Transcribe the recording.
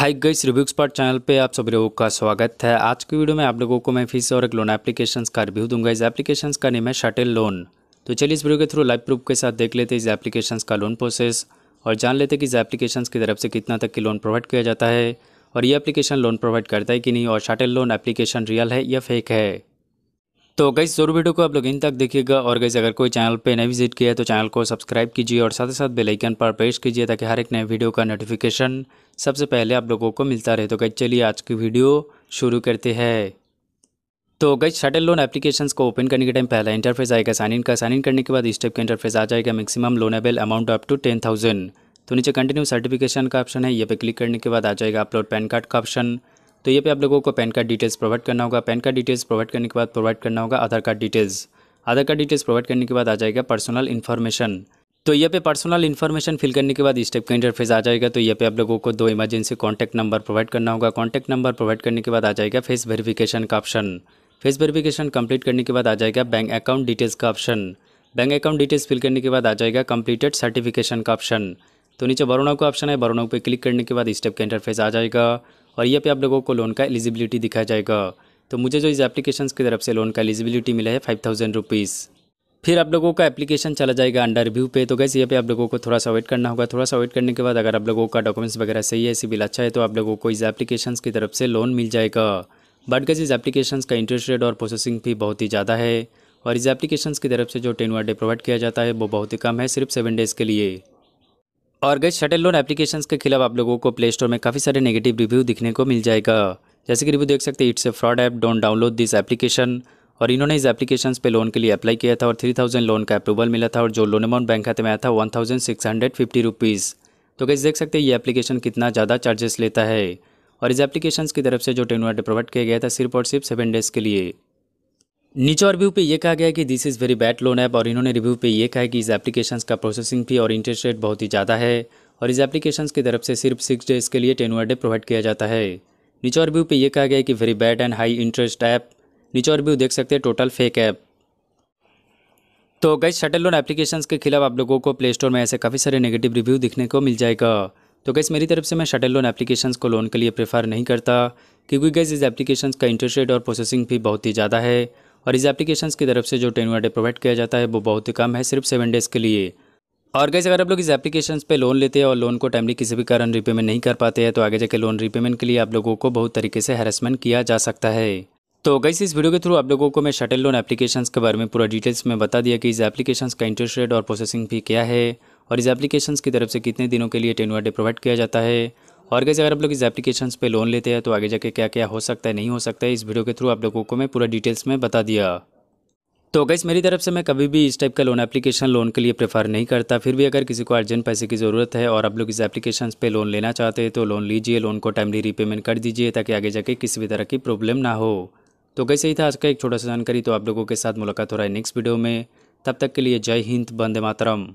high guys review expert channel पे आप सभी लोगों का स्वागत है आज की वीडियो में आप लोगों को मैं फीस और एक लोन एप्लीकेशंस का रिव्यू दूंगा इस एप्लीकेशंस का नेम है शटल लोन तो चलिए इस वीडियो के थ्रू लाइव प्रूफ के साथ देख लेते हैं इस एप्लीकेशंस का लोन प्रोसेस और जान लेते हैं कि इस एप्लीकेशन की तरफ से कितना तक की लोन प्रोवाइड किया जाता है और ये एप्लीकेशन लोन प्रोवाइड करता है कि नहीं और शटल लोन एप्लीकेशन रियल है या फेक है तो गई जरूर वीडियो को आप लोग इन तक देखिएगा और गैस अगर कोई चैनल पे नए विजिट किया है तो चैनल को सब्सक्राइब कीजिए और साथ ही साथ बेलाइकन पर प्रेस कीजिए ताकि हर एक नए वीडियो का नोटिफिकेशन सबसे पहले आप लोगों को मिलता रहे तो गई चलिए आज की वीडियो शुरू करते हैं तो गई शटल लोन एप्लीकेशन को ओपन करने के टाइम पहला इंटरफेस आएगा साइन इन का साइन इन करने के बाद इस टाइप का इंटरफेस आ जाएगा maximum loanable amount up to ten thousand तो नीचे कंटिन्यू सर्टिफिकेशन का ऑप्शन है ये पे क्लिक करने के बाद आ जाएगा अपलोड पैन कार्ड का ऑप्शन तो ये पे आप लोगों को पैन कार्ड डिटेल्स प्रोवाइड करना होगा पैन कार्ड डिटेल्स प्रोवाइड करने के बाद प्रोवाइड करना होगा Aadhaar card details Aadhaar card details provide करने के बाद आ जाएगा पर्सनल इन्फॉर्मेशन तो यहाँ पे पर्सनल इन्फॉर्मेशन फिल करने के बाद इस टाइप का इंटरफेस आ जाएगा तो यहाँ पे आप लोगों को दो इमरजेंसी कॉन्टैक्ट नंबर प्रोवाइड करना होगा कॉन्टैक्ट नंबर प्रोवाइड करने के बाद आ जाएगा फेस वेरिफिकेशन का ऑप्शन फेस वेरिफिकेशन कंप्लीट करने के बाद आ जाएगा बैंक अकाउंट डिटेल्स का option bank account details fill करने के बाद आ जाएगा कंप्लीटेड सर्टिफिकेशन का ऑप्शन तो नीचे बरोना का ऑप्शन है बरोना पर क्लिक करने के बाद इस टाइप का इंटरफेस आ जाएगा और यहाँ पे आप लोगों को लोन का एलिजिबिलिटी दिखाया जाएगा तो मुझे जो इस एप्लीकेशन की तरफ से लोन का एलिजिबिलिटी मिला है फाइव थाउजेंड रुपीज़ फिर आप लोगों का एप्लीकेशन चला जाएगा अंडर रिव्यू पे तो गैस यहाँ पे आप लोगों को थोड़ा सा वेट करना होगा थोड़ा सा वेट करने के बाद अगर आप लोगों का डॉक्यूमेंट्स वगैरह सही है सिविल अच्छा है तो आप लोगों को इस एप्लीकेशन की तरफ से लोन मिल जाएगा बट कैसे इस एप्लीकेशन का इंटरेस्ट रेट और प्रोसेसिंग फी बहुत ही ज़्यादा है और इस एप्लीकेशन की तरफ से जो टेन वन डे प्रोवाइड किया जाता है वो बहुत ही कम है सिर्फ सेवन डेज़ के लिए और गैस शटल लोन एप्लीकेशन के खिलाफ आप लोगों को प्ले स्टोर में काफ़ी सारे नेगेटिव रिव्यू दिखने को मिल जाएगा जैसे कि रिव्यू देख सकते हैं it's a fraud app don't download this application और इन्होंने इस एप्लीकेशन पे लोन के लिए अप्लाई किया था और थ्री थाउजेंड लोन का अप्रूवल मिला था और जो लोन अमाउंट बैंक खाते में आया था one thousand six hundred fifty rupees तो कैसे देख सकते हैं ये एप्लीकेशन कितना ज़्यादा चार्जेस लेता है और इस एप्लीकेशन की तरफ से जो टेन प्रोवाइड किया गया था सिर्फ और सिर्फ सेवन डेज़ के लिए नीचे और रिव्यू पे ये कहा गया कि this is very bad loan app और इन्होंने रिव्यू पे ये कहा कि इस एप्लीकेशन का प्रोसेसिंग फी और इंटरेस्ट रेट बहुत ही ज़्यादा है और इस एप्लीकेशन की तरफ से सिर्फ सिक्स डेज़ के लिए टेन डे प्रोवाइड किया जाता है नीचे और रिव्यू पे ये कहा गया कि very bad and high interest app नीचे और भी देख सकते हैं टोटल फेक ऐप तो गई शटल लोन एप्लीकेशन के खिलाफ आप लोगों को प्ले स्टोर में ऐसे काफ़ी सारे नेगेटिव रिव्यू दिखने को मिल जाएगा तो गैस मेरी तरफ से मैं शटल लोन एप्लीकेशंस को लोन के लिए प्रेफर नहीं करता क्योंकि गैस इस एप्लीकेशंस का इंटरेस्ट रेट और प्रोसेसिंग फी बहुत ही ज़्यादा है और इस एप्लीकेशंस की तरफ से जो टेन डे प्रोवाइड किया जाता है वो बहुत ही कम है सिर्फ सेवन डेज़ के लिए और गैस अगर आप लोग इस एप्लीकेशन पर लोन लेते हैं और लोन को टाइमली किसी भी कारण रीपेमेंट नहीं कर पाते हैं तो आगे जाके लोन रीपेमेंट के लिए आप लोगों को बहुत तरीके से हेरासमेंट किया जा सकता है तो गई इस वीडियो के थ्रू आप लोगों को मैं शटल लोन एप्लीकेशंस के बारे में पूरा डिटेल्स में बता दिया कि इस एप्लीकेशंस का इंटरेस्ट रेट और प्रोसेसिंग फी क्या है और इस एप्लीकेशंस की तरफ से कितने दिनों के लिए टेन डे प्रोवाइड किया जाता है और कैसे अगर आप लोग इस एप्लीकेशंस पे लोन लेते हैं तो आगे जाके क्या क्या हो सकता है नहीं हो सकता है इस वीडियो के थ्रू आप लोगों को मैं पूरा डिटेल्स में बता दिया तो गैस मेरी तरफ से मैं कभी भी इस टाइप का लोन एप्लीकेशन लोन के लिए प्रेफर नहीं करता फिर भी अगर किसी को अर्जेंट पैसे की ज़रूरत है और आप लोग इस एप्लीकेशन पे लोन लेना चाहते हैं तो लोन लीजिए लोन को टाइमली रीपेमेंट कर दीजिए ताकि आगे जाके किसी भी तरह की प्रॉब्लम ना हो तो कैसे ही था आज का एक छोटा सा जानकारी तो आप लोगों के साथ मुलाकात हो रहा है नेक्स्ट वीडियो में तब तक के लिए जय हिंद बंदे मातरम